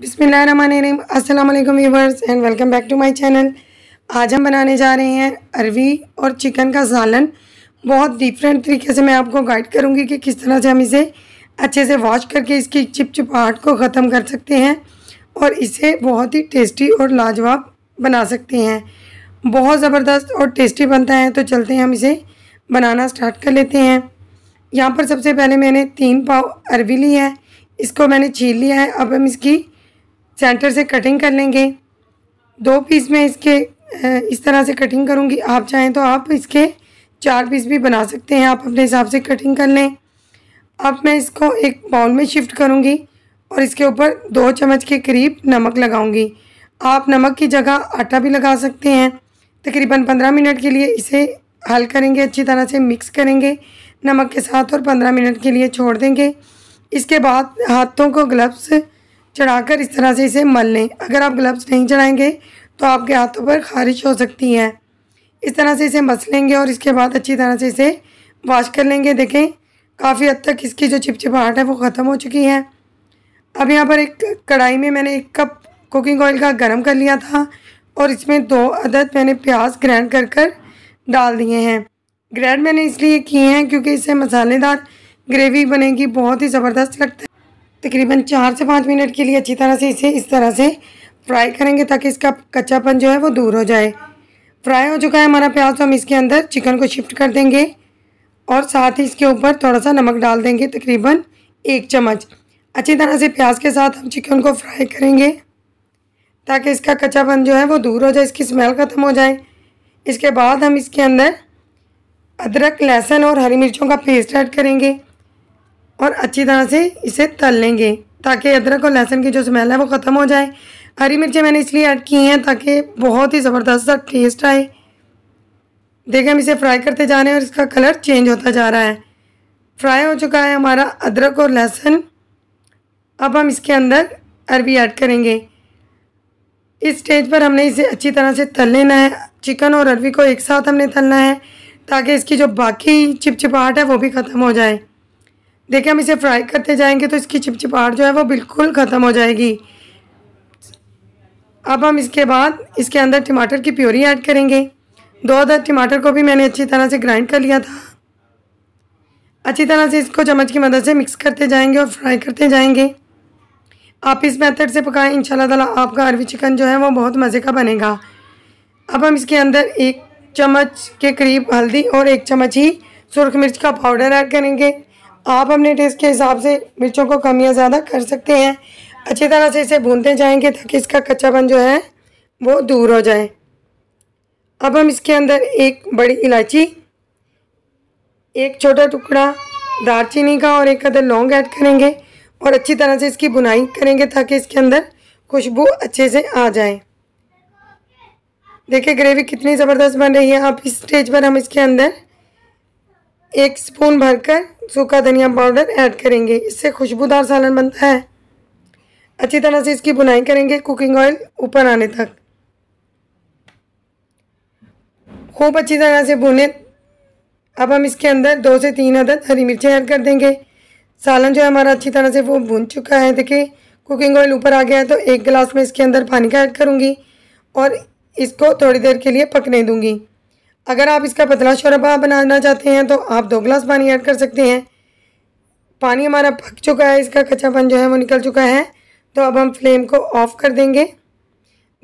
बिसमीम अस्सलाम वालेकुम viewers and welcome back to my channel आज हम बनाने जा रहे हैं अरवी और चिकन का सालन बहुत डिफरेंट तरीके से मैं आपको गाइड करूंगी कि किस तरह से हम इसे अच्छे से वॉश करके इसकी चिपचिपाहट को ख़त्म कर सकते हैं और इसे बहुत ही टेस्टी और लाजवाब बना सकते हैं बहुत ज़बरदस्त और टेस्टी बनता है तो चलते हैं हम इसे बनाना स्टार्ट कर लेते हैं यहाँ पर सबसे पहले मैंने तीन पाव अरवी ली है इसको मैंने छीन लिया है अब हम इसकी सेंटर से कटिंग कर लेंगे दो पीस में इसके इस तरह से कटिंग करूँगी आप चाहें तो आप इसके चार पीस भी बना सकते हैं आप अपने हिसाब से कटिंग कर लें अब मैं इसको एक बाउल में शिफ्ट करूँगी और इसके ऊपर दो चम्मच के करीब नमक लगाऊँगी आप नमक की जगह आटा भी लगा सकते हैं तकरीबन पंद्रह मिनट के लिए इसे हल करेंगे अच्छी तरह से मिक्स करेंगे नमक के साथ और पंद्रह मिनट के लिए छोड़ देंगे इसके बाद हाथों को ग्लव्स चढ़ाकर इस तरह से इसे मल लें अगर आप ग्लव्स नहीं चढ़ाएंगे तो आपके हाथों पर खारिश हो सकती है इस तरह से इसे मस लेंगे और इसके बाद अच्छी तरह से इसे वॉश कर लेंगे देखें काफ़ी हद तक इसकी जो चिपचिपाहट है वो ख़त्म हो चुकी है अब यहाँ पर एक कढ़ाई में मैंने एक कप कुकिंग ऑयल का गर्म कर लिया था और इसमें दो अदद मैंने प्याज ग्रैंड कर कर डाल दिए हैं ग्रैंड मैंने इसलिए किए हैं क्योंकि इससे मसालेदार ग्रेवी बनेगी बहुत ही ज़बरदस्त लगता है तकरीबन चार से पाँच मिनट के लिए अच्छी तरह से इसे इस तरह से फ्राई करेंगे ताकि इसका कच्चापन जो है वो दूर हो जाए फ्राई हो चुका है हमारा प्याज तो हम इसके अंदर चिकन को शिफ्ट कर देंगे और साथ ही इसके ऊपर थोड़ा सा नमक डाल देंगे तकरीबन एक चम्मच अच्छी तरह से प्याज के साथ हम चिकन को फ्राई करेंगे ताकि इसका कच्चापन जो है वो दूर हो जाए इसकी स्मेल ख़त्म हो जाए इसके बाद हम इसके अंदर अदरक लहसुन और हरी मिर्चों का पेस्ट ऐड करेंगे और अच्छी तरह से इसे तल लेंगे ताकि अदरक और लहसुन की जो स्मेल है वो ख़त्म हो जाए हरी मिर्चें मैंने इसलिए ऐड की हैं ताकि बहुत ही ज़बरदस्त सा टेस्ट आए देखें हम इसे फ्राई करते जा रहे हैं और इसका कलर चेंज होता जा रहा है फ्राई हो चुका है हमारा अदरक और लहसुन अब हम इसके अंदर अरबी ऐड करेंगे इस स्टेज पर हमने इसे अच्छी तरह से तल लेना है चिकन और अरबी को एक साथ हमने तलना है ताकि इसकी जो बाकी चिपचिपाहट है वो भी ख़त्म हो जाए देखिए हम इसे फ्राई करते जाएंगे तो इसकी चिपचिपाहट जो है वो बिल्कुल ख़त्म हो जाएगी अब हम इसके बाद इसके अंदर टमाटर की प्योरी ऐड करेंगे दो अदर टमाटर को भी मैंने अच्छी तरह से ग्राइंड कर लिया था अच्छी तरह से इसको चम्मच की मदद से मिक्स करते जाएंगे और फ्राई करते जाएंगे आप इस मेथड से पकाएं इन ताला आपका अरवी चिकन जो है वो बहुत मज़े का बनेगा अब हम इसके अंदर एक चम्मच के करीब हल्दी और एक चम्मच ही सुरख मिर्च का पाउडर ऐड करेंगे आप अपने टेस्ट के हिसाब से मिर्चों को कम या ज़्यादा कर सकते हैं अच्छी तरह से इसे भूनते जाएंगे ताकि इसका कच्चापन जो है वो दूर हो जाए अब हम इसके अंदर एक बड़ी इलायची एक छोटा टुकड़ा दारचीनी का और एक अदर लौंग ऐड करेंगे और अच्छी तरह से इसकी बुनाई करेंगे ताकि इसके अंदर खुशबू अच्छे से आ जाए देखिए ग्रेवी कितनी ज़बरदस्त बन रही है आप इस स्टेज पर हम इसके अंदर एक स्पून भरकर सूखा धनिया पाउडर ऐड करेंगे इससे खुशबूदार सालन बनता है अच्छी तरह से इसकी बुनाई करेंगे कुकिंग ऑयल ऊपर आने तक खूब अच्छी तरह से भुने अब हम इसके अंदर दो से तीन अदद हरी मिर्चें ऐड कर देंगे सालन जो है हमारा अच्छी तरह से वो भुन चुका है देखिए कुकिंग ऑयल ऊपर आ गया है तो एक गिलास में इसके अंदर पानी का ऐड करूँगी और इसको थोड़ी देर के लिए पकने दूँगी अगर आप इसका पतला शोरबा बनाना चाहते हैं तो आप दो गिलास पानी ऐड कर सकते हैं पानी हमारा पक चुका है इसका कच्चापन जो है वो निकल चुका है तो अब हम फ्लेम को ऑफ़ कर देंगे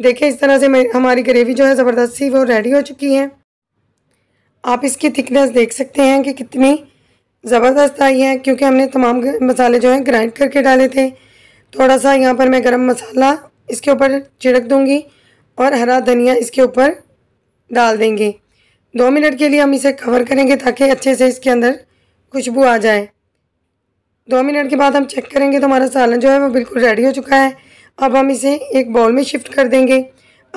देखिए इस तरह से हमारी ग्रेवी जो है ज़बरदस्त सी वो रेडी हो चुकी है आप इसकी थिकनेस देख सकते हैं कि कितनी ज़बरदस्त आई है क्योंकि हमने तमाम मसाले जो हैं ग्राइंड करके डाले थे थोड़ा सा यहाँ पर मैं गरम मसाला इसके ऊपर छिड़क दूँगी और हरा धनिया इसके ऊपर डाल देंगे दो मिनट के लिए हम इसे कवर करेंगे ताकि अच्छे से इसके अंदर खुशबू आ जाए दो मिनट के बाद हम चेक करेंगे तो हमारा सालन जो है वो बिल्कुल रेडी हो चुका है अब हम इसे एक बॉल में शिफ्ट कर देंगे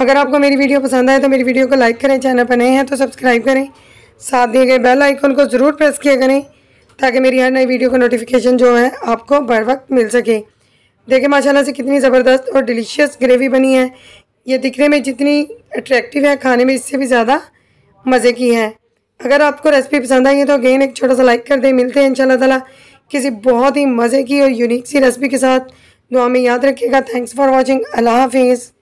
अगर आपको मेरी वीडियो पसंद आए तो मेरी वीडियो को लाइक करें चैनल पर नए हैं तो सब्सक्राइब करें साथ दिए गए बेल आइकन को ज़रूर प्रेस किया करें ताकि मेरी हर नई वीडियो का नोटिफिकेशन जो है आपको बर वक्त मिल सके देखें माशाल्लाह से कितनी ज़बरदस्त और डिलीशियस ग्रेवी बनी है ये दिखने में जितनी अट्रैक्टिव है खाने में इससे भी ज़्यादा मज़े की है अगर आपको रेसिपी पसंद आई है तो अगेन एक छोटा सा लाइक कर दें मिलते हैं इंशाल्लाह ताला किसी बहुत ही मज़े की और यूनिक सी रेसिपी के साथ दुआ में याद रखिएगा थैंक्स फॉर वॉचिंग अल्लाह हाफिज़